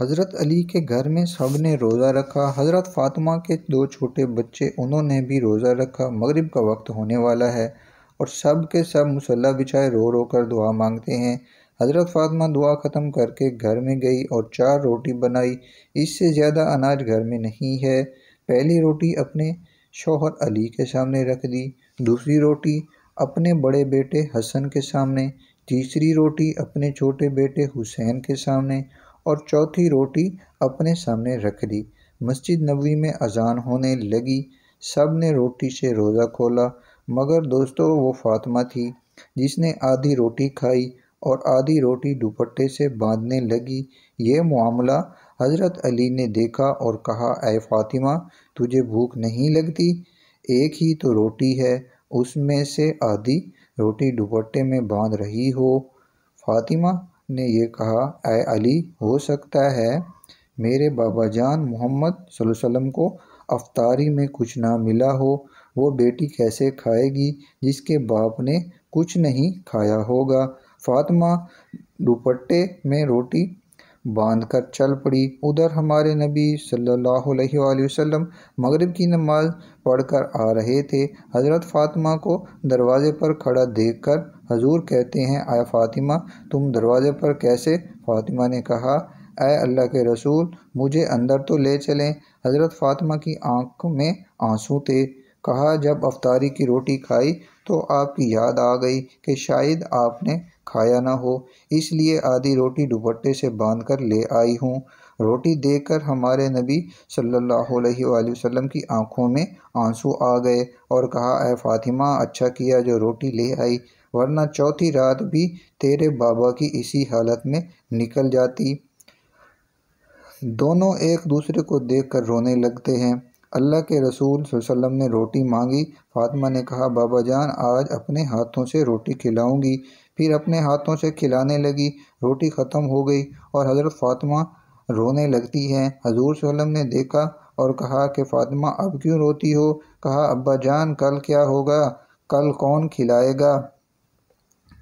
हज़रत अली के घर में सब ने रोज़ा रखा हज़रत फ़ातिमा के दो छोटे बच्चे उन्होंने भी रोज़ा रखा मगरिब का वक्त होने वाला है और सब के सब मुसल्ला बिछाए रो रो कर दुआ मांगते हैं हज़रत फ़ातिमा दुआ ख़त्म करके घर में गई और चार रोटी बनाई इससे ज़्यादा अनाज घर में नहीं है पहली रोटी अपने शोहर अली के सामने रख दी दूसरी रोटी अपने बड़े बेटे हसन के सामने तीसरी रोटी अपने छोटे बेटे हुसैन के सामने और चौथी रोटी अपने सामने रख दी मस्जिद नबी में अजान होने लगी सब ने रोटी से रोज़ा खोला मगर दोस्तों वो फातिमा थी जिसने आधी रोटी खाई और आधी रोटी दुपट्टे से बांधने लगी ये मामला हज़रत अली ने देखा और कहा अय फातिमा तुझे भूख नहीं लगती एक ही तो रोटी है उसमें से आधी रोटी दुपट्टे में बांध रही हो फातिमा ने ये कहा आए अली हो सकता है मेरे बाबा जान मोहम्मद वसल्लम को अफतारी में कुछ ना मिला हो वो बेटी कैसे खाएगी जिसके बाप ने कुछ नहीं खाया होगा फातमा दुपट्टे में रोटी बांध कर चल पड़ी उधर हमारे नबी सल्लल्लाहु अलैहि वसल्लम मगरिब की नमाज पढ़कर आ रहे थे हज़रत फ़ातिमा को दरवाज़े पर खड़ा देख कर हजूर कहते हैं आया फ़ातिमा तुम दरवाज़े पर कैसे फ़ातिमा ने कहा अय अल्लाह के रसूल मुझे अंदर तो ले चलें हज़रत फ़ातिमा की आँख में आंसू थे कहा जब अफ्तारी की रोटी खाई तो आपकी याद आ गई कि शायद आपने खाया ना हो इसलिए आधी रोटी दुपट्टे से बांध कर ले आई हूँ रोटी देकर हमारे नबी सल्लल्लाहु अलैहि वसल्लम की आंखों में आंसू आ गए और कहा अः फातिमा अच्छा किया जो रोटी ले आई वरना चौथी रात भी तेरे बाबा की इसी हालत में निकल जाती दोनों एक दूसरे को देखकर रोने लगते हैं अल्लाह के रसूल वसल्लम ने रोटी मांगी फातिमा ने कहा बाबा जान आज अपने हाथों से रोटी खिलाऊंगी फिर अपने हाथों से खिलाने लगी रोटी ख़त्म हो गई और हज़रत फ़ातिमा रोने लगती है हजूर वसम ने देखा और कहा कि फ़ातिमा अब क्यों रोती हो कहा अब्बा जान कल क्या होगा कल कौन खिलाएगा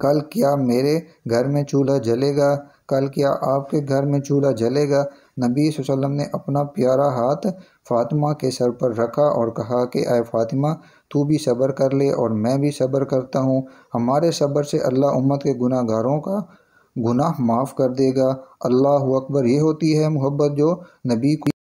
कल क्या मेरे घर में चूल्हा जलेगा कल क्या आपके घर में चूल्हा जलेगा नबी वसम ने अपना प्यारा हाथ फातिमा के सर पर रखा और कहा कि आए फातिमा तू भी सब्र कर ले और मैं भी सब्र करता हूँ हमारे सब्र से अल्लाह उम्मत के गुनागारों का गुनाह माफ़ कर देगा अल्लाह अकबर ये होती है मोहब्बत जो नबी की